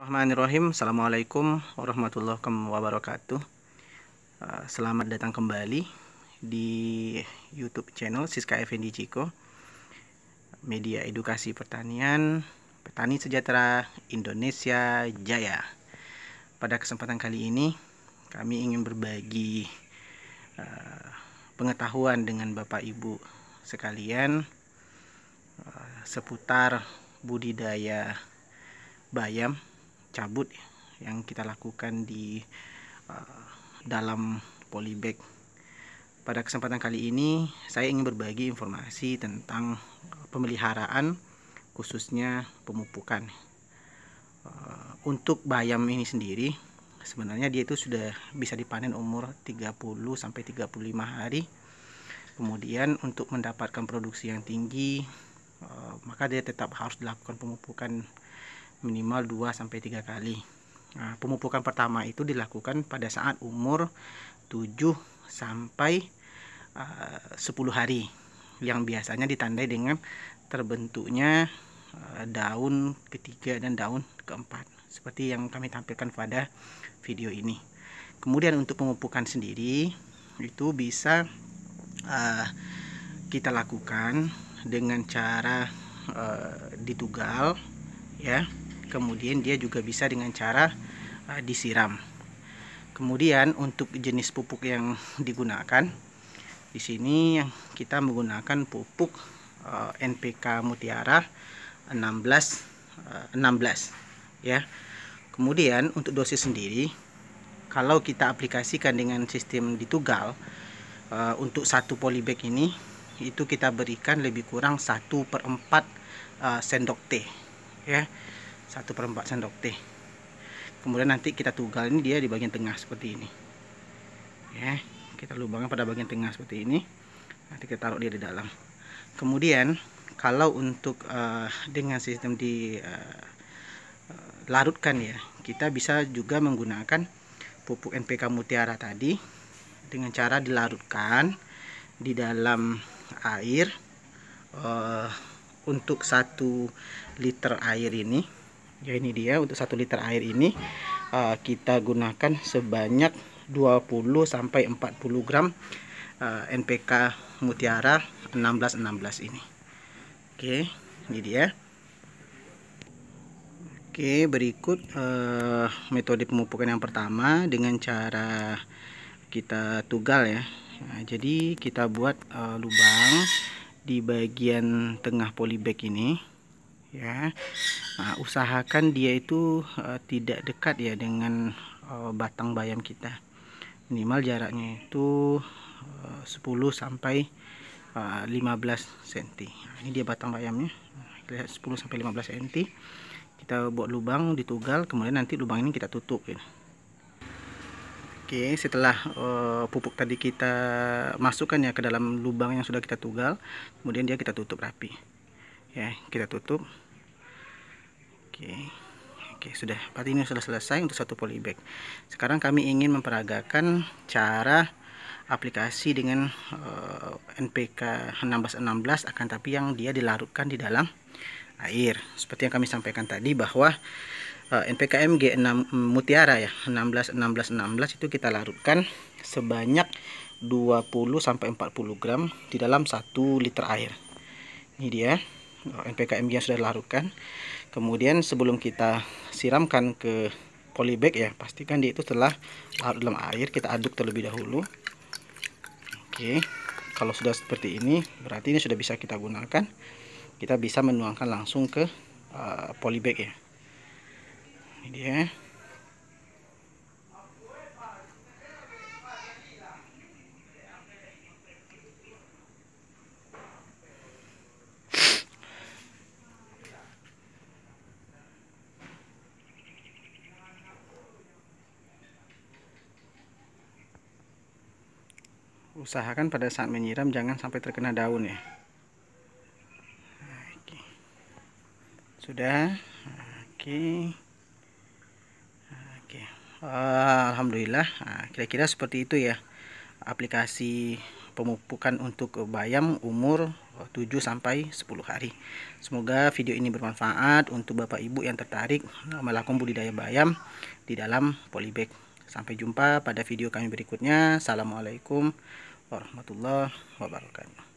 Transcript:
Bismillahirrahmanirrahim Assalamualaikum warahmatullahi wabarakatuh uh, Selamat datang kembali di YouTube channel Siska Effendi Ciko Media edukasi pertanian Petani Sejahtera Indonesia Jaya Pada kesempatan kali ini kami ingin berbagi uh, pengetahuan dengan Bapak Ibu sekalian uh, seputar budidaya bayam cabut yang kita lakukan di uh, dalam polybag pada kesempatan kali ini saya ingin berbagi informasi tentang pemeliharaan khususnya pemupukan uh, untuk bayam ini sendiri sebenarnya dia itu sudah bisa dipanen umur 30 sampai 35 hari kemudian untuk mendapatkan produksi yang tinggi eh, maka dia tetap harus dilakukan pemupukan minimal 2 sampai 3 kali. Nah, pemupukan pertama itu dilakukan pada saat umur 7 sampai eh, uh, 10 hari yang biasanya ditandai dengan terbentuknya uh, daun ketiga dan daun keempat seperti yang kami tampilkan pada video ini. Kemudian untuk pemupukan sendiri itu bisa uh, kita lakukan dengan cara uh, ditugal ya kemudian dia juga bisa dengan cara eh, disiram kemudian untuk jenis pupuk yang digunakan di sini yang kita menggunakan pupuk eh, NPK Mutiara 16 uh, 16 ya kemudian untuk dosis sendiri kalau kita aplikasikan dengan sistem ditugal uh, eh, untuk satu polybag ini itu kita berikan lebih kurang 1 per 4 sendok teh ya satu perempat sendok teh kemudian nanti kita tugal ini dia di bagian tengah seperti ini ya kita lubangnya pada bagian tengah seperti ini nanti kita taruh dia di dalam kemudian kalau untuk uh, dengan sistem di uh, larutkan ya kita bisa juga menggunakan pupuk NPK mutiara tadi dengan cara dilarutkan di dalam air uh, untuk satu liter air ini ya ini dia untuk satu liter air ini uh, kita gunakan sebanyak 20 sampai 40 gram uh, eh, NPK mutiara 1616 ini oke ini dia oke berikut uh, metode pemupukan yang pertama dengan cara kita tugal ya nah, jadi kita buat uh, lubang di bagian tengah polybag ini ya nah, usahakan dia itu uh, tidak dekat ya dengan uh, batang bayam kita minimal jaraknya itu eh, uh, 10 sampai uh, 15 cm nah, ini dia batang bayamnya nah, 10 sampai 15 cm kita buat lubang ditugal kemudian nanti lubang ini kita tutup ya. Oke, setelah uh, pupuk tadi kita masukkan ya ke dalam lubang yang sudah kita tugal, kemudian dia kita tutup rapi ya kita tutup oke oke sudah berarti ini sudah selesai untuk satu polybag sekarang kami ingin memperagakan cara aplikasi dengan uh, NPK 1616 akan tapi yang dia dilarutkan di dalam air seperti yang kami sampaikan tadi bahwa uh, mg 6 mutiara ya 16 16 16 itu kita larutkan sebanyak 20 sampai 40 gram di dalam satu liter air ini dia Eh, NPKM yang sudah larutkan, kemudian sebelum kita siramkan ke polybag ya pastikan dia itu telah larut dalam air kita aduk terlebih dahulu oke kalau sudah seperti ini berarti ini sudah bisa kita gunakan kita bisa menuangkan langsung ke uh, eh, polybag ya ini dia usahakan pada saat menyiram jangan sampai terkena daun ya oke. sudah oke oke eh, alhamdulillah eh, kira-kira seperti itu ya aplikasi pemupukan untuk bayam umur 7 sampai 10 hari. Semoga video ini bermanfaat untuk Bapak Ibu yang tertarik melakukan budidaya bayam di dalam polybag. Sampai jumpa pada video kami berikutnya. Assalamualaikum warahmatullahi wabarakatuh